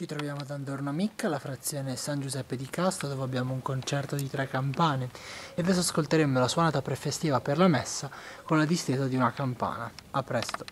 Ci troviamo ad Andornomic, la frazione San Giuseppe di Casta, dove abbiamo un concerto di tre campane e adesso ascolteremo la suonata prefestiva per la messa con la distesa di una campana. A presto!